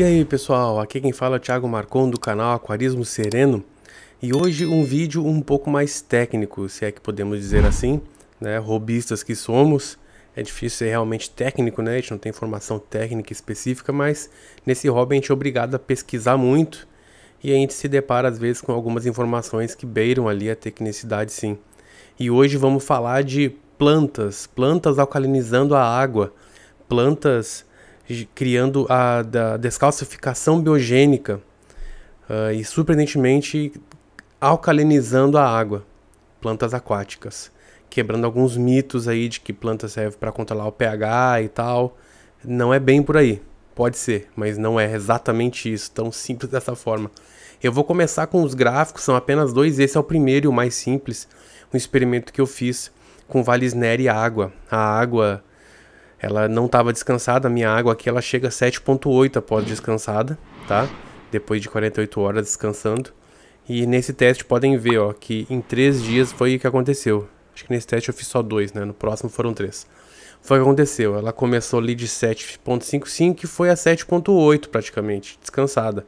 E aí pessoal, aqui quem fala é o Thiago Marcon do canal Aquarismo Sereno e hoje um vídeo um pouco mais técnico, se é que podemos dizer assim, né? Robistas que somos, é difícil ser realmente técnico, né? A gente não tem formação técnica específica, mas nesse hobby a gente é obrigado a pesquisar muito e a gente se depara às vezes com algumas informações que beiram ali a tecnicidade sim. E hoje vamos falar de plantas, plantas alcalinizando a água, plantas criando a da descalcificação biogênica uh, e, surpreendentemente, alcalinizando a água, plantas aquáticas, quebrando alguns mitos aí de que planta serve para controlar o pH e tal. Não é bem por aí, pode ser, mas não é exatamente isso, tão simples dessa forma. Eu vou começar com os gráficos, são apenas dois, esse é o primeiro e o mais simples, um experimento que eu fiz com vales e água. A água ela não estava descansada, a minha água aqui ela chega a 7.8 após descansada, tá? Depois de 48 horas descansando. E nesse teste podem ver, ó, que em 3 dias foi o que aconteceu. Acho que nesse teste eu fiz só 2, né? No próximo foram 3. Foi o que aconteceu, ela começou ali de 7.55 e foi a 7.8 praticamente, descansada.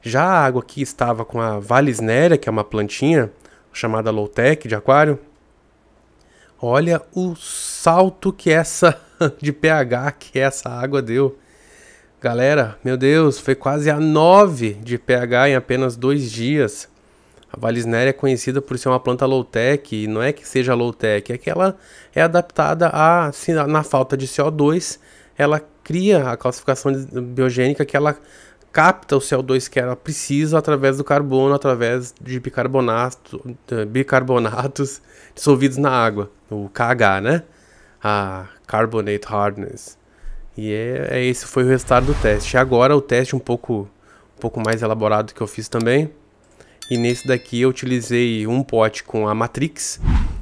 Já a água que estava com a valisnéria, que é uma plantinha chamada low-tech de aquário, olha o salto que essa de pH que essa água deu. Galera, meu Deus, foi quase a 9 de pH em apenas dois dias. A Valisneria é conhecida por ser uma planta low-tech, e não é que seja low-tech, é que ela é adaptada a, na falta de CO2, ela cria a classificação biogênica que ela capta o CO2 que ela precisa através do carbono, através de bicarbonato, eh, bicarbonatos dissolvidos na água, o KH, né? a carbonate hardness. E é, é, esse foi o resultado do teste. Agora o teste um pouco, um pouco mais elaborado que eu fiz também. E nesse daqui eu utilizei um pote com a Matrix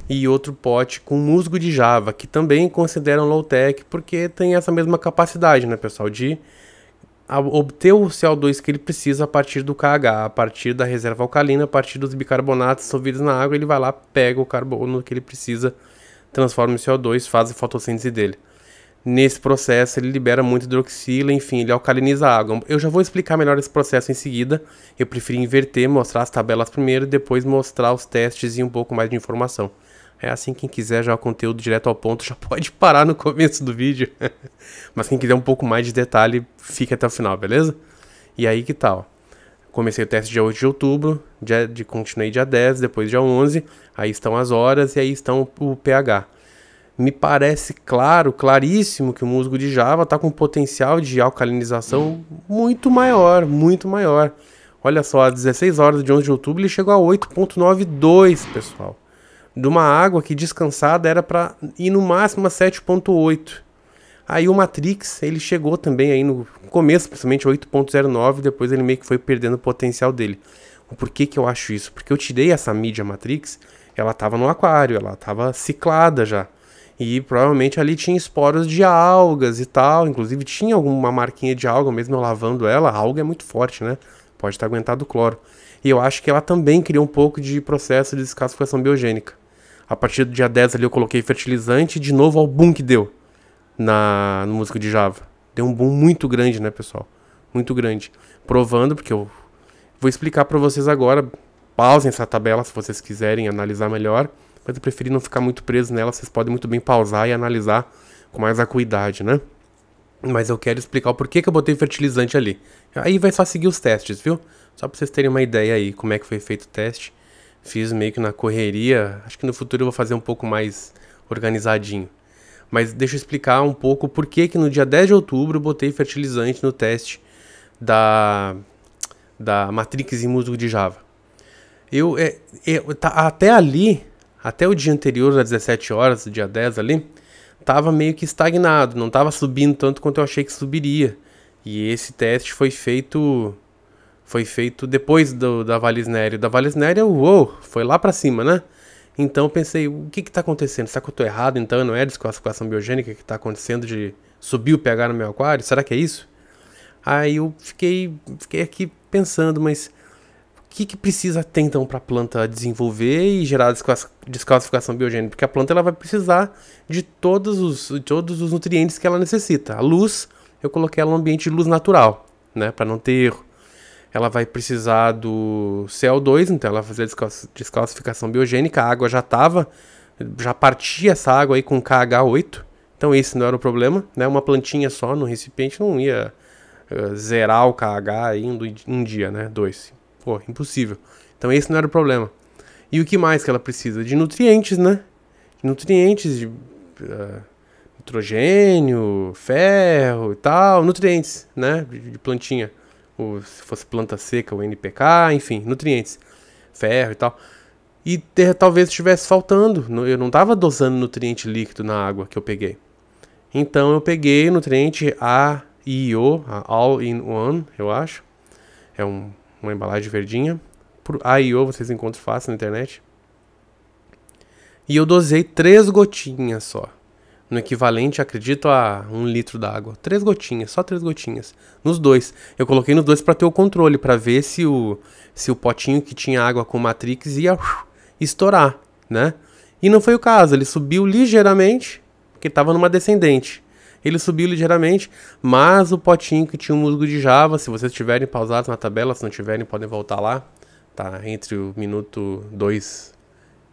e outro pote com musgo de Java, que também consideram low-tech porque tem essa mesma capacidade, né, pessoal, de obter o CO2 que ele precisa a partir do KH, a partir da reserva alcalina, a partir dos bicarbonatos dissolvidos na água, ele vai lá, pega o carbono que ele precisa transforma em CO2, faz a fotossíntese dele. Nesse processo, ele libera muito hidroxila, enfim, ele alcaliniza a água. Eu já vou explicar melhor esse processo em seguida. Eu preferi inverter, mostrar as tabelas primeiro e depois mostrar os testes e um pouco mais de informação. É assim, quem quiser já o conteúdo direto ao ponto, já pode parar no começo do vídeo. Mas quem quiser um pouco mais de detalhe, fica até o final, beleza? E aí que tal? Comecei o teste dia 8 de outubro, dia, de, continuei dia 10, depois dia 11, aí estão as horas e aí estão o pH. Me parece claro, claríssimo que o musgo de Java está com um potencial de alcalinização muito maior, muito maior. Olha só, às 16 horas de 11 de outubro ele chegou a 8.92, pessoal. De uma água que descansada era para ir no máximo a 7.8. Aí o Matrix, ele chegou também aí no começo, principalmente 8.09, depois ele meio que foi perdendo o potencial dele. Por que que eu acho isso? Porque eu tirei essa mídia Matrix, ela tava no aquário, ela tava ciclada já. E provavelmente ali tinha esporos de algas e tal, inclusive tinha alguma marquinha de alga, mesmo eu lavando ela, a alga é muito forte, né? Pode estar aguentado o cloro. E eu acho que ela também criou um pouco de processo de descascação biogênica. A partir do dia 10 ali eu coloquei fertilizante e de novo ao boom que deu na, no músico de Java. Deu um boom muito grande, né, pessoal? Muito grande. Provando, porque eu vou explicar para vocês agora. Pausem essa tabela se vocês quiserem analisar melhor. Mas eu preferi não ficar muito preso nela. Vocês podem muito bem pausar e analisar com mais acuidade, né? Mas eu quero explicar o porquê que eu botei fertilizante ali. Aí vai só seguir os testes, viu? Só para vocês terem uma ideia aí como é que foi feito o teste. Fiz meio que na correria. Acho que no futuro eu vou fazer um pouco mais organizadinho. Mas deixa eu explicar um pouco por que que no dia 10 de outubro eu botei fertilizante no teste da, da Matrix musgo de Java. Eu, é, é, tá, até ali, até o dia anterior, às 17 horas, dia 10 ali, tava meio que estagnado, não tava subindo tanto quanto eu achei que subiria. E esse teste foi feito foi feito depois do, da Valisnério. Da Valisnério, uou, foi lá para cima, né? Então eu pensei, o que está acontecendo? Será que eu estou errado então? Não é a desclassificação biogênica que está acontecendo de subir o pH no meu aquário? Será que é isso? Aí eu fiquei, fiquei aqui pensando, mas o que, que precisa ter então para a planta desenvolver e gerar desclassificação biogênica? Porque a planta ela vai precisar de todos os, de todos os nutrientes que ela necessita. A luz, eu coloquei ela no ambiente de luz natural, né, para não ter erro ela vai precisar do CO2, então ela vai fazer a descalcificação biogênica, a água já estava, já partia essa água aí com KH8, então esse não era o problema, né? Uma plantinha só no recipiente não ia eh, zerar o KH em um dia, né? Dois. Pô, impossível. Então esse não era o problema. E o que mais que ela precisa? De nutrientes, né? De nutrientes, de uh, nitrogênio, ferro e tal, nutrientes, né? de, de plantinha. Tipo, se fosse planta seca, o NPK, enfim, nutrientes, ferro e tal. E ter, talvez estivesse faltando, eu não estava dosando nutriente líquido na água que eu peguei. Então eu peguei nutriente AIO, All in One, eu acho. É um, uma embalagem verdinha. Por AIO vocês encontram fácil na internet. E eu dosei três gotinhas só no equivalente, acredito, a um litro d'água. Três gotinhas, só três gotinhas. Nos dois. Eu coloquei nos dois para ter o controle, para ver se o, se o potinho que tinha água com Matrix ia estourar, né? E não foi o caso, ele subiu ligeiramente, porque estava numa descendente. Ele subiu ligeiramente, mas o potinho que tinha o musgo de Java, se vocês tiverem pausados na tabela, se não tiverem, podem voltar lá. Tá entre o minuto 2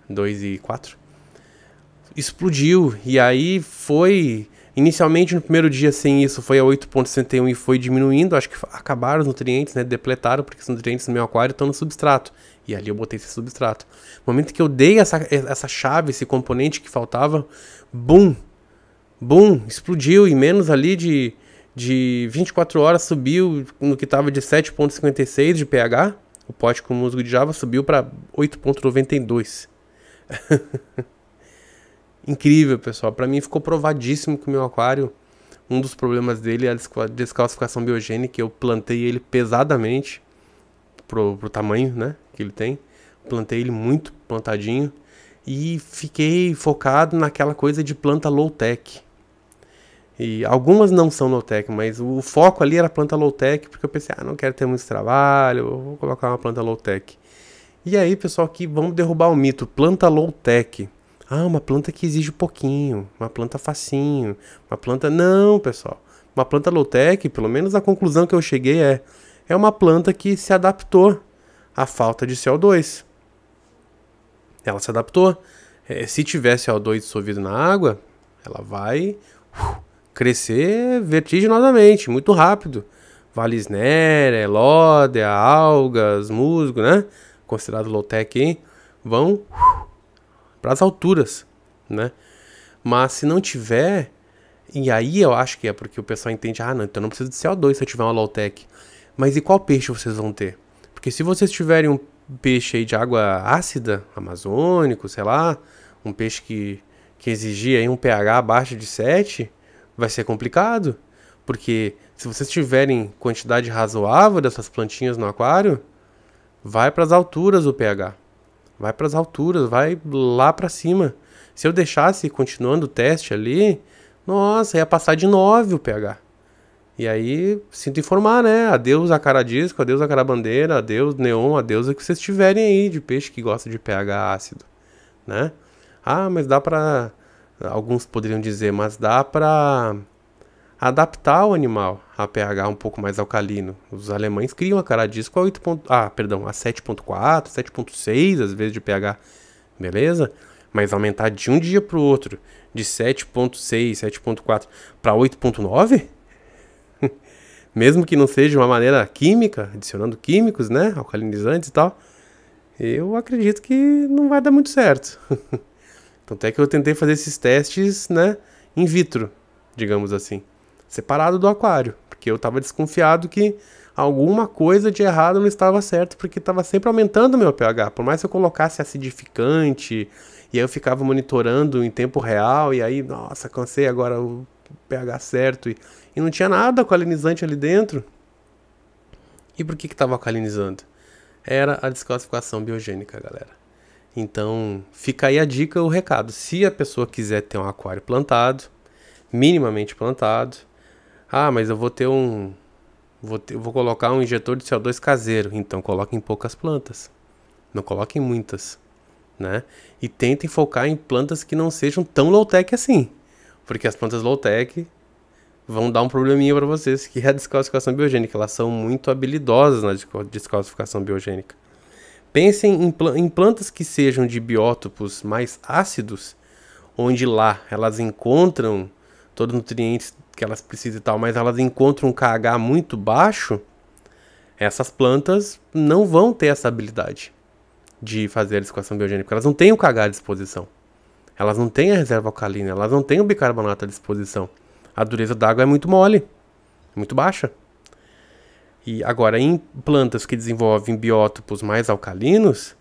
2 e 4 explodiu. E aí foi. Inicialmente no primeiro dia sem assim, isso foi a 8,61 e foi diminuindo. Acho que acabaram os nutrientes, né? Depletaram, porque os nutrientes no meu aquário estão no substrato. E ali eu botei esse substrato. No momento que eu dei essa, essa chave, esse componente que faltava, bum! Bum! Explodiu. E menos ali de, de 24 horas subiu no que estava de 7,56 de pH. O pote com musgo de Java subiu para 8,92. incrível, pessoal. Para mim ficou provadíssimo que o meu aquário, um dos problemas dele é a descalcificação biogênica. Eu plantei ele pesadamente pro, pro tamanho, né, que ele tem. Plantei ele muito plantadinho e fiquei focado naquela coisa de planta low tech. E algumas não são low tech, mas o foco ali era planta low tech, porque eu pensei, ah, não quero ter muito trabalho, vou colocar uma planta low tech. E aí, pessoal, que vamos derrubar o mito, planta low tech. Ah, uma planta que exige pouquinho, uma planta facinho, uma planta. Não, pessoal. Uma planta low-tech, pelo menos a conclusão que eu cheguei é: é uma planta que se adaptou à falta de CO2. Ela se adaptou. É, se tiver CO2 dissolvido na água, ela vai uh, crescer vertiginosamente, muito rápido. Valisnera, elodea, algas, musgo, né? Considerado low-tech, vão uh, para as alturas, né? Mas se não tiver, e aí eu acho que é porque o pessoal entende, ah, não, então não precisa de CO2 se eu tiver uma low-tech. Mas e qual peixe vocês vão ter? Porque se vocês tiverem um peixe aí de água ácida, amazônico, sei lá, um peixe que, que exigir aí um pH abaixo de 7, vai ser complicado. Porque se vocês tiverem quantidade razoável dessas plantinhas no aquário, vai para as alturas o pH vai para as alturas, vai lá para cima. Se eu deixasse continuando o teste ali, nossa, ia passar de 9 o pH. E aí, sinto informar, né? Adeus a cara disco, adeus a cara bandeira, adeus neon, adeus o que vocês tiverem aí de peixe que gosta de pH ácido, né? Ah, mas dá para alguns poderiam dizer, mas dá para adaptar o animal a pH um pouco mais alcalino. Os alemães criam a caradisco a 8. Ponto, ah, perdão, a 7.4, 7.6 às vezes de pH, beleza? Mas aumentar de um dia para o outro, de 7.6, 7.4 para 8.9? Mesmo que não seja uma maneira química, adicionando químicos, né, alcalinizantes e tal, eu acredito que não vai dar muito certo. Tanto é que eu tentei fazer esses testes, né, in vitro, digamos assim separado do aquário, porque eu estava desconfiado que alguma coisa de errado não estava certo, porque estava sempre aumentando o meu pH. Por mais que eu colocasse acidificante, e aí eu ficava monitorando em tempo real, e aí, nossa, cansei agora o pH certo, e, e não tinha nada alcalinizante ali dentro. E por que estava alcalinizando? Era a desclassificação biogênica, galera. Então, fica aí a dica, o recado. Se a pessoa quiser ter um aquário plantado, minimamente plantado, ah, mas eu vou ter um. Vou, ter, vou colocar um injetor de CO2 caseiro. Então coloque em poucas plantas. Não coloque em muitas. Né? E tentem focar em plantas que não sejam tão low-tech assim. Porque as plantas low-tech vão dar um probleminha para vocês, que é a descalcificação biogênica. Elas são muito habilidosas na descalcificação biogênica. Pensem em, pl em plantas que sejam de biótopos mais ácidos, onde lá elas encontram todos os nutrientes que elas precisam e tal, mas elas encontram um KH muito baixo, essas plantas não vão ter essa habilidade de fazer a descoação biogênica, elas não têm o KH à disposição. Elas não têm a reserva alcalina, elas não têm o bicarbonato à disposição. A dureza da água é muito mole, muito baixa. E agora, em plantas que desenvolvem biótopos mais alcalinos,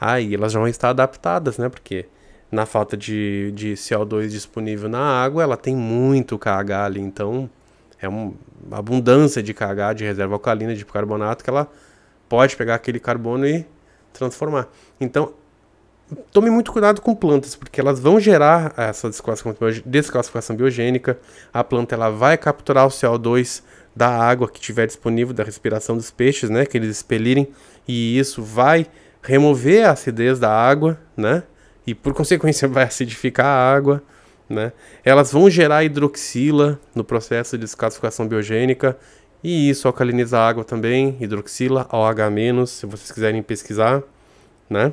aí elas já vão estar adaptadas, né? Porque na falta de, de CO2 disponível na água, ela tem muito KH ali, então é uma abundância de KH, de reserva alcalina, de bicarbonato, que ela pode pegar aquele carbono e transformar. Então, tome muito cuidado com plantas, porque elas vão gerar essa desclassificação biogênica, a planta ela vai capturar o CO2 da água que tiver disponível, da respiração dos peixes, né, que eles expelirem, e isso vai remover a acidez da água, né, e por consequência vai acidificar a água, né? Elas vão gerar hidroxila no processo de descalcificação biogênica e isso alcaliniza a água também, hidroxila, OH-, se vocês quiserem pesquisar, né?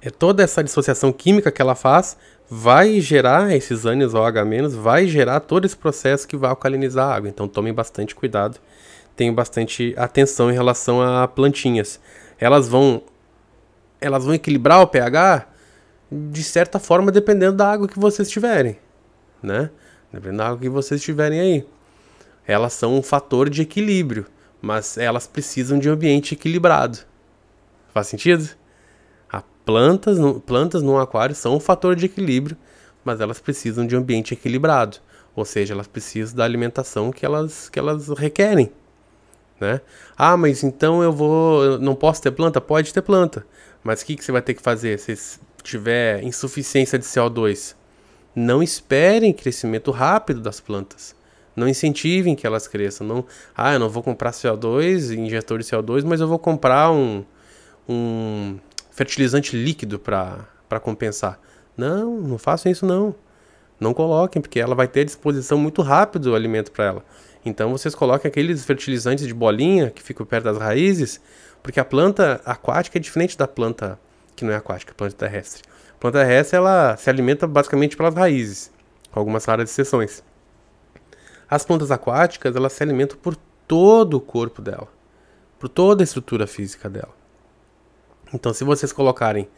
É toda essa dissociação química que ela faz vai gerar esses ânions OH-, vai gerar todo esse processo que vai alcalinizar a água. Então tomem bastante cuidado, tenham bastante atenção em relação a plantinhas. Elas vão elas vão equilibrar o pH de certa forma dependendo da água que vocês tiverem, né? Dependendo da água que vocês tiverem aí. Elas são um fator de equilíbrio, mas elas precisam de um ambiente equilibrado. Faz sentido? A plantas, plantas num aquário são um fator de equilíbrio, mas elas precisam de um ambiente equilibrado, ou seja, elas precisam da alimentação que elas que elas requerem, né? Ah, mas então eu vou, eu não posso ter planta? Pode ter planta, mas o que, que você vai ter que fazer se tiver insuficiência de CO2? Não esperem crescimento rápido das plantas. Não incentivem que elas cresçam. Não, ah, eu não vou comprar CO2, injetor de CO2, mas eu vou comprar um, um fertilizante líquido para compensar. Não, não façam isso não. Não coloquem, porque ela vai ter à disposição muito rápido o alimento para ela. Então vocês colocam aqueles fertilizantes de bolinha que ficam perto das raízes, porque a planta aquática é diferente da planta que não é aquática, planta terrestre. A planta terrestre ela se alimenta basicamente pelas raízes, com algumas raras exceções. As plantas aquáticas elas se alimentam por todo o corpo dela, por toda a estrutura física dela. Então, se vocês colocarem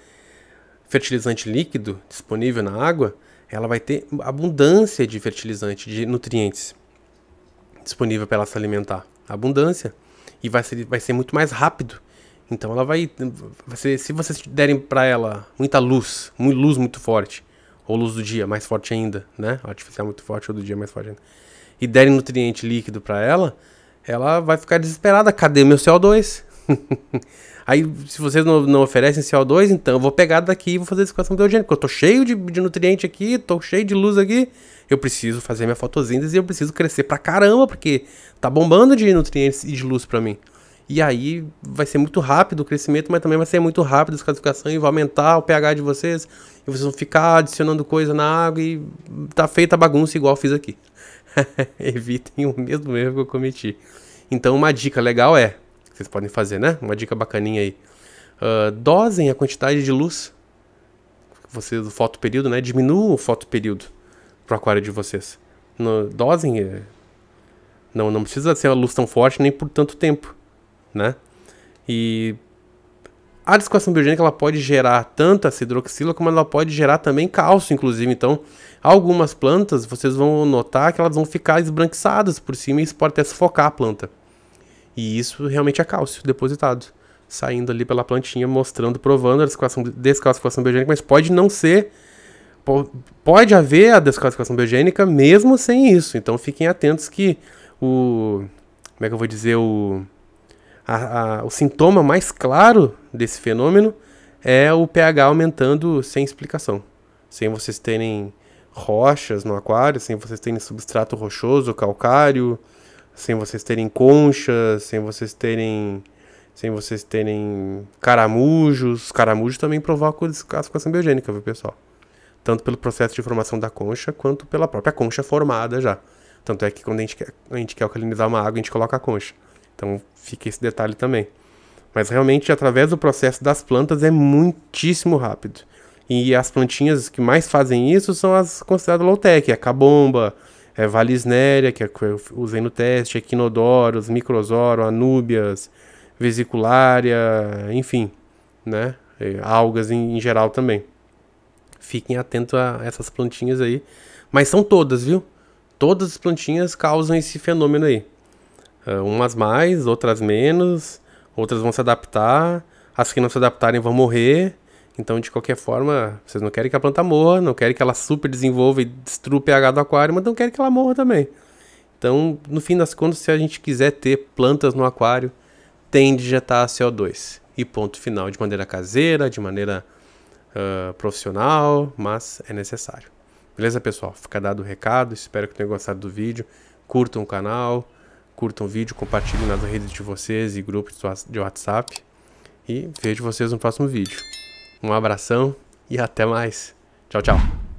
fertilizante líquido disponível na água, ela vai ter abundância de fertilizante, de nutrientes disponível para ela se alimentar. Abundância. E vai ser, vai ser muito mais rápido. Então ela vai. vai ser, se vocês derem para ela muita luz, luz muito forte, ou luz do dia mais forte ainda, né? Artificial muito forte ou do dia mais forte ainda, e derem nutriente líquido para ela, ela vai ficar desesperada. Cadê meu CO2? Aí, se vocês não, não oferecem CO2, então eu vou pegar daqui e vou fazer sequestração biogênica. Porque eu tô cheio de, de nutriente aqui, tô cheio de luz aqui. Eu preciso fazer minha fotossíntese e eu preciso crescer pra caramba, porque tá bombando de nutrientes e de luz pra mim. E aí vai ser muito rápido o crescimento, mas também vai ser muito rápido a descasificação e vai aumentar o pH de vocês. E vocês vão ficar adicionando coisa na água e tá feita a bagunça igual eu fiz aqui. Evitem o mesmo erro que eu cometi. Então uma dica legal é vocês podem fazer, né? Uma dica bacaninha aí. Uh, dosem a quantidade de luz vocês do fotoperíodo, né? Diminuam o fotoperíodo pro aquário de vocês. No, dosem. É, não, não precisa ser uma luz tão forte nem por tanto tempo, né? E a descoação biogênica ela pode gerar tanto a hidroxila como ela pode gerar também cálcio, inclusive. Então, algumas plantas vocês vão notar que elas vão ficar esbranquiçadas por cima e isso pode até sufocar a planta. E isso realmente é cálcio depositado, saindo ali pela plantinha, mostrando, provando a desclassificação biogênica, mas pode não ser. Pode haver a desclassificação biogênica mesmo sem isso. Então fiquem atentos que o. Como é que eu vou dizer? O, a, a, o sintoma mais claro desse fenômeno é o pH aumentando sem explicação. Sem vocês terem rochas no aquário, sem vocês terem substrato rochoso, calcário, sem vocês terem conchas, sem vocês terem sem vocês terem caramujos. Caramujos também provocam desclassificação biogênica, viu, pessoal? Tanto pelo processo de formação da concha, quanto pela própria concha formada já. Tanto é que quando a gente quer, a gente quer alcalinizar uma água, a gente coloca a concha. Então fica esse detalhe também. Mas realmente, através do processo das plantas, é muitíssimo rápido. E as plantinhas que mais fazem isso são as consideradas low-tech, é a cabomba, é, Valisneria, que, é, que eu usei no teste, Equinodoros, é Microzoro, Anúbias, Vesicularia, enfim, né? É, algas em, em geral também. Fiquem atentos a essas plantinhas aí. Mas são todas, viu? Todas as plantinhas causam esse fenômeno aí. Uh, umas mais, outras menos, outras vão se adaptar, as que não se adaptarem vão morrer, então, de qualquer forma, vocês não querem que a planta morra, não querem que ela super desenvolva e destrua o pH do aquário, mas não querem que ela morra também. Então, no fim das contas, se a gente quiser ter plantas no aquário, tem de injetar CO2. E ponto final, de maneira caseira, de maneira uh, profissional, mas é necessário. Beleza, pessoal? Fica dado o recado, espero que tenham gostado do vídeo. Curtam o canal, curtam o vídeo, compartilhem nas redes de vocês e grupos de WhatsApp. E vejo vocês no próximo vídeo. Um abração e até mais. Tchau, tchau.